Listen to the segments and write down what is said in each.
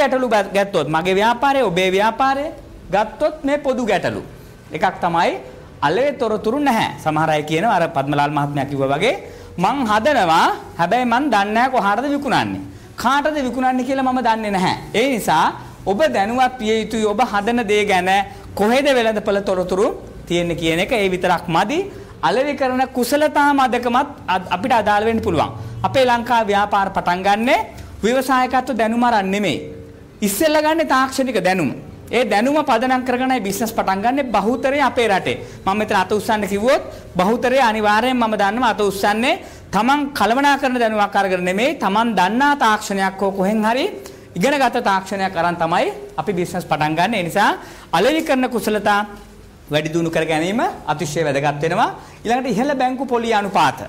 ගැටලු ගත්තොත් මගේ ව්‍යාපාරය ඔබේ ව්‍යාපාරය ගත්තොත් මේ පොදු ගැටලු. එකක් තමයි අලවේ තොරතුරු නැහැ. සමහර අය කියනවා අර පద్මලාල් මහත්මයා කිව්වා වගේ මං හදනවා හැබැයි මං දන්නේ නැහැ කොහාටද විකුණන්නේ. කාටද විකුණන්නේ කියලා මම දන්නේ නැහැ. ඒ නිසා ඔබ දැනුවත් විය යුතුයි ඔබ හදන දේ ගැන කොහෙද වෙළඳපළ තොරතුරු තියෙන්නේ කියන එක ඒ විතරක් මදි. අලෙවි කරන කුසලතා මදකමත් අපිට අදාළ වෙන්න පුළුවන්. අපේ ලංකා ව්‍යාපාර පටන් ගන්නේ ව්‍යවසායකත්ව දැනුම අරන් නෙමෙයි. ඉස්සෙල්ලා ගන්න තාක්ෂණික දැනුම. ඒ දැනුම පදනම් කරගෙනයි බිස්නස් පටන් ගන්නෙ බහුතරය අපේ රටේ. මම මෙතන අත උස්සන්න කිව්වොත් බහුතරය අනිවාර්යයෙන් මම දන්නවා අත උස්සන්නේ තමන් කලමනාකරන දැනුමක් අරගෙන නෙමෙයි තමන් දන්නා තාක්ෂණයක් හෝ කොහෙන් හරි ඉගෙනගත තාක්ෂණයක් අරන් තමයි අපි බිස්නස් පටන් ගන්න. ඒ නිසා අලෙවි කරන කුසලතා වැඩි දියුණු කර ගැනීම අතිශය වැදගත් වෙනවා. ඊළඟට ඉහළ බැංකු පොලී අනුපාතය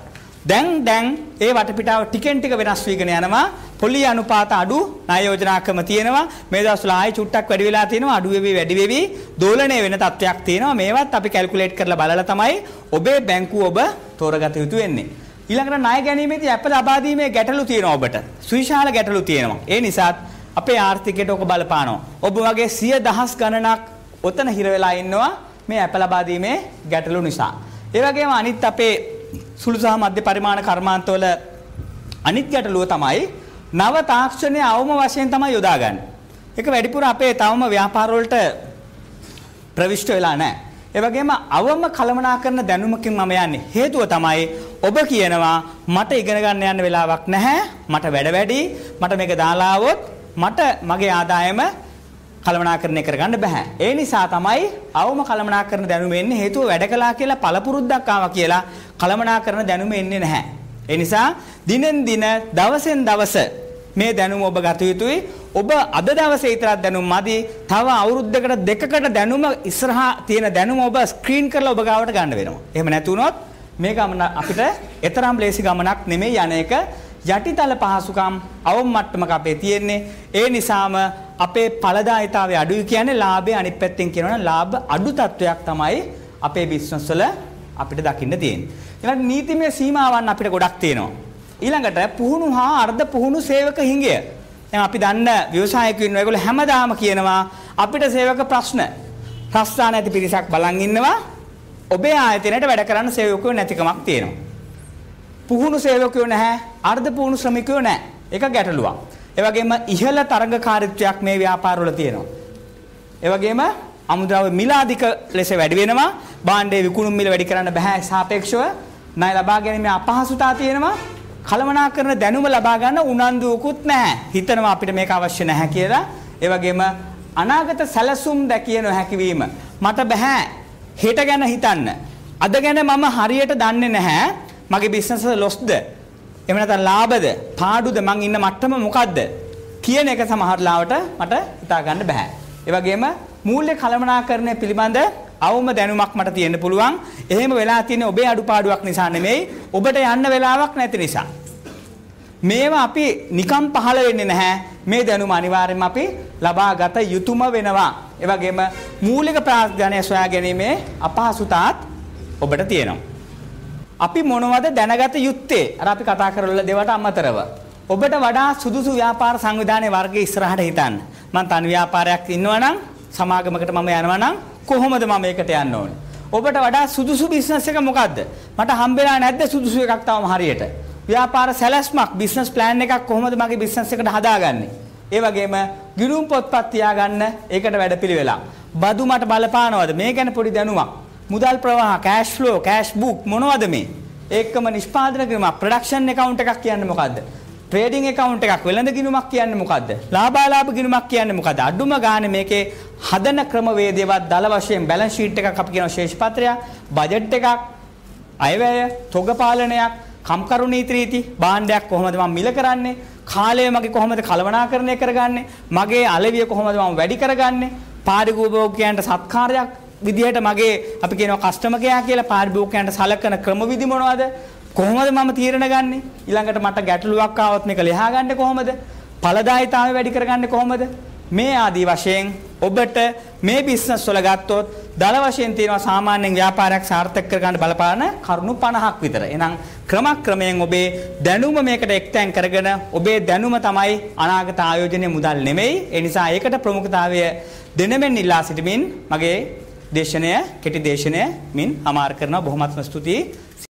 දැන් දැන් ඒ වටපිටාව ටිකෙන් ටික වෙනස් වීගෙන යනවා. පොලි අනුපාත අඩු ණය යෝජනාක්‍රම තියෙනවා. මේ දවස්වල ආයේ චුට්ටක් වැඩි වෙලා තියෙනවා. අඩු වෙවි වැඩි වෙවි දෝලණය වෙන තත්වයක් තියෙනවා. මේවත් අපි කැල්කියුලේට් කරලා බලලා තමයි ඔබේ බැංකුව ඔබ තෝරගත යුතු වෙන්නේ. ඊළඟට ණය ගැනීමේදී අප ලබා දීමේ ගැටලු තියෙනවා ඔබට. සුවිශාල ගැටලු තියෙනවා. ඒ නිසා අපේ ආර්ථිකයට ඔක බලපානවා. ඔබ වගේ සිය දහස් ගණනක් ඔතන හිර වෙලා ඉන්නවා මේ අප ලබා දීමේ ගැටලු නිසා. ඒ වගේම අනිත් අපේ සුළු සහ මධ්‍ය පරිමාණ කර්මාන්තවල අනිත් ගැටලුව තමයි නව තාක්ෂණය අවම වශයෙන් තමයි යොදාගන්නේ. ඒක වැඩිපුර අපේ තවම ව්‍යාපාර වලට ප්‍රවිෂ්ඨ වෙලා නැහැ. ඒ වගේම අවම කළමනාකරන දැනුමකින් මම යන්නේ. හේතුව තමයි ඔබ කියනවා මට ඉගෙන ගන්න යන්න වෙලාවක් නැහැ. මට වැඩ වැඩි. මට මේක දාලා මට මගේ ආදායම කළමනාකරණය කරගන්න බෑ. ඒ නිසා තමයි අවම කළමනාකරණ දැනුම එන්නේ හේතුව වැඩ කළා කියලා පළපුරුද්දක් ආවා කියලා කළමනාකරණ දැනුම එන්නේ නැහැ. ඒ නිසා දිනෙන් දින දවසෙන් දවස මේ දැනුම ඔබ ගත යුතුයි. ඔබ අද දවසේ ඉතරක් දැනුම් මදි. තව අවුරුද්දකට දෙකකට දැනුම ඉස්සරහා තියෙන දැනුම ඔබ ස්ක්‍රීන් කරලා ඔබ ගාවට ගන්න වෙනවා. එහෙම නැතුනොත් මේ ගමන අපිට එතරම් ලේසි ගමනක් නෙමෙයි යන එක යටිතල පහසුකම් අවම මට්ටමක අපේ තියෙන්නේ. ඒ නිසාම අපේ ඵලදායිතාවය අඩුයි කියන්නේ ලාභය අනිත් පැත්තෙන් කියනවනම් ලාභ අඩු තත්වයක් තමයි අපේ බිස්නස් වල අපිට දකින්න තියෙන්නේ. ඊළඟ නීතිමය සීමාවන් අපිට ගොඩක් තියෙනවා. ඊළඟට පුහුණු හා අර්ධ පුහුණු සේවක හිඟය. දැන් අපි දන්න ව්‍යවසායකයෝ ඉන්නවා. ඒගොල්ලෝ හැමදාම කියනවා අපිට සේවක ප්‍රශ්න. ප්‍රස්ථාන ඇති පිරිසක් බලන් ඉන්නවා. ඔබේ ආයතනයට වැඩ කරන්න සේවකයෝ නැතිකමක් තියෙනවා. පුහුණු සේවකයෝ නැහැ. අර්ධ පුහුණු ශ්‍රමිකයෝ නැහැ. ඒක ගැටලුවක්. ඒ වගේම ඉහළ තරඟකාරීත්වයක් මේ ව්‍යාපාරවල තියෙනවා. ඒ වගේම අමුද්‍රව්‍ය මිල අධික ලෙස වැඩි වෙනවා. භාණ්ඩයේ විකුණුම් මිල වැඩි කරන්න බෑ සාපේක්ෂව. ණය ලබා ගැනීමේ අපහසුතාව තියෙනවා. කලමනාකරන දැනුම ලබා ගන්න උනන්දුවකුත් නැහැ. හිතනවා අපිට මේක අවශ්‍ය නැහැ කියලා. ඒ වගේම අනාගත සැලසුම් දැකිය නොහැකි වීම. මට බෑ හෙට ගැන හිතන්න. අද ගැන මම හරියට දන්නේ නැහැ. මගේ බිස්නස ලොස්ද? එහෙම නැත්නම් ලාභද පාඩුද මං ඉන්න මට්ටම මොකද්ද කියන එක සමහරලාවට මට හිතා ගන්න බෑ. ඒ වගේම මූල්‍ය කළමනාකරණය පිළිබඳ අවම දැනුමක් මට තියෙන්න පුළුවන්. එහෙම වෙලා තියෙන ඔබේ අඩුපාඩුවක් නිසා නෙමෙයි ඔබට යන්න වෙලාවක් නැති නිසා. මේවා අපි නිකම් පහළ වෙන්නේ නැහැ. මේ දැනුම අනිවාර්යයෙන්ම අපි ලබාගත යුතුම වෙනවා. ඒ වගේම මූලික ප්‍රාඥය සොයා ගැනීමේ අපහසුතාත් ඔබට තියෙනවා. අපි මොනවද දැනගත යුත්තේ? අර අපි කතා කරලා දේවට අමතරව. ඔබට වඩා සුදුසු ව්‍යාපාර සංවිධානයේ වර්ගයේ ඉස්සරහට හිතන්න. මම තන් ව්‍යාපාරයක් ඉන්නවනම් සමාගමකට මම යනවනම් කොහොමද මම ඒකට යන්න ඕනේ? ඔබට වඩා සුදුසු බිස්නස් එක මොකද්ද? මට හම්බෙලා නැද්ද සුදුසු එකක් තාම හරියට? ව්‍යාපාර සැලැස්මක් බිස්නස් ප්ලෑන් එකක් කොහොමද මගේ බිස්නස් එකට හදාගන්නේ? ඒ වගේම ගිණුම් පොත්පත් තියාගන්න ඒකට වැඩපිළිවෙලක්. බදු මට බලපානවද? මේ ගැන පොඩි දැනුමක්. මුදල් ප්‍රවාහ කෑෂ් ෆ්ලෝ කෑෂ් බුක් මොනවද මේ? ඒකම නිෂ්පාදනය කිරීම ප්‍රොඩක්ෂන් account එකක් කියන්නේ මොකද්ද? ට්‍රේඩින් account එකක් වෙළඳ ගිණුමක් කියන්නේ මොකද්ද? ලාභාලාභ ගිණුමක් කියන්නේ මොකද්ද? අඩුම ගානේ මේකේ හදන ක්‍රමවේදයවත් දල වශයෙන් balance sheet එකක් අපි කියන ශේෂ පත්‍රයක්, බජට් එකක්, අයවැය, තොග පාලනයක්, කම්කරු නීති රීති, භාණ්ඩයක් කොහොමද මම මිල කරන්නේ? කාලය මගේ කොහොමද කලවනාකරණය කරගන්නේ? මගේ අලවිය කොහොමද මම වැඩි කරගන්නේ? පාරිභෝගිකයන්ට සත්කාරයක් විදිහට මගේ අපි කියනවා කස්ටමකයා කියලා පාරිභෝගිකයන්ට සලකන ක්‍රමවිදි මොනවද? කොහොමද මම තීරණ ගන්නෙ? ඊළඟට මට ගැටලුවක් ආවොත් මේක ලියා ගන්න කොහොමද? ඵලදායිතාවය වැඩි කරගන්නේ කොහොමද? මේ ආදී වශයෙන් ඔබට මේ බිස්නස් වල ගත්තොත් දල වශයෙන් තියෙනවා සාමාන්‍යයෙන් ව්‍යාපාරයක් සාර්ථක කරගන්න බලපාන කරුණු 50ක් විතර. එහෙනම් ක්‍රමක්‍රමයෙන් ඔබේ දැනුම මේකට එක්තැන් කරගෙන ඔබේ දැනුම තමයි අනාගත ආයෝජනයේ මුදල් නෙමෙයි. ඒ නිසා ඒකට ප්‍රමුඛතාවය දෙනෙමින් ඉල්ලා සිටමින් මගේ දේශනය කෙටි දේශනය මින් අමාර කරනවා බොහොමත්ම ස්තුතියි